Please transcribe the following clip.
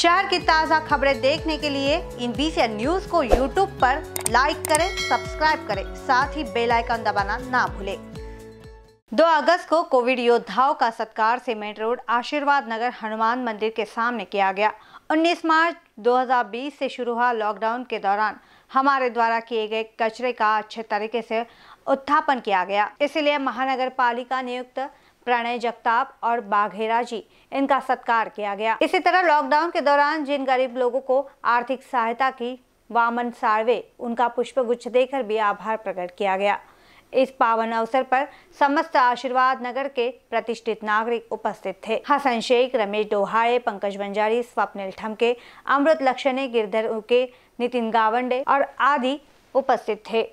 शहर की ताज़ा खबरें देखने के लिए इन बीसी न्यूज को यूट्यूब पर लाइक करें सब्सक्राइब करें साथ ही बेल आइकन दबाना ना भूलें दो अगस्त को कोविड योद्धाओं का सत्कार सीमेंट रोड आशीर्वाद नगर हनुमान मंदिर के सामने किया गया 19 मार्च 2020 से शुरू हुआ लॉकडाउन के दौरान हमारे द्वारा किए गए कचरे का अच्छे तरीके से उत्थापन किया गया इसलिए महानगर पालिका नियुक्त प्रणय जगताप और बाघेरा जी इनका सत्कार किया गया इसी तरह लॉकडाउन के दौरान जिन गरीब लोगों को आर्थिक सहायता की वामन सार्वे उनका गुच्छ देकर भी आभार प्रकट किया गया इस पावन अवसर पर समस्त आशीर्वाद नगर के प्रतिष्ठित नागरिक उपस्थित थे हसन शेख रमेश डोहाड़े पंकज बंजारी स्वप्निल ठमके अमृत लक्षणे गिरधर उके नितिन गावंडे और आदि उपस्थित थे